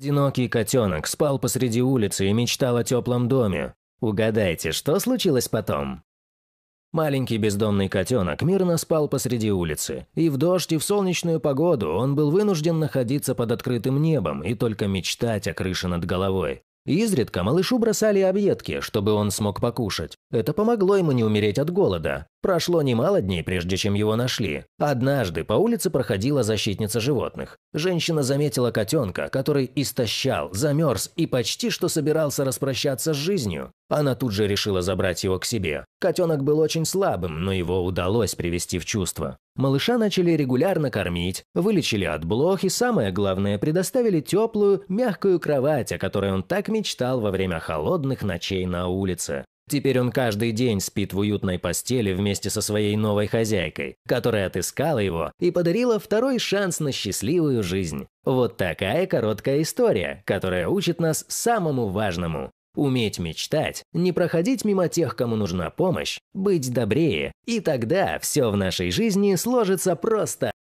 Одинокий котенок спал посреди улицы и мечтал о теплом доме. Угадайте, что случилось потом? Маленький бездомный котенок мирно спал посреди улицы, и в дождь и в солнечную погоду он был вынужден находиться под открытым небом и только мечтать о крыше над головой. Изредка малышу бросали объедки, чтобы он смог покушать. Это помогло ему не умереть от голода. Прошло немало дней, прежде чем его нашли. Однажды по улице проходила защитница животных. Женщина заметила котенка, который истощал, замерз и почти что собирался распрощаться с жизнью. Она тут же решила забрать его к себе. Котенок был очень слабым, но его удалось привести в чувство. Малыша начали регулярно кормить, вылечили от блох и, самое главное, предоставили теплую, мягкую кровать, о которой он так мечтал во время холодных ночей на улице. Теперь он каждый день спит в уютной постели вместе со своей новой хозяйкой, которая отыскала его и подарила второй шанс на счастливую жизнь. Вот такая короткая история, которая учит нас самому важному. Уметь мечтать, не проходить мимо тех, кому нужна помощь, быть добрее, и тогда все в нашей жизни сложится просто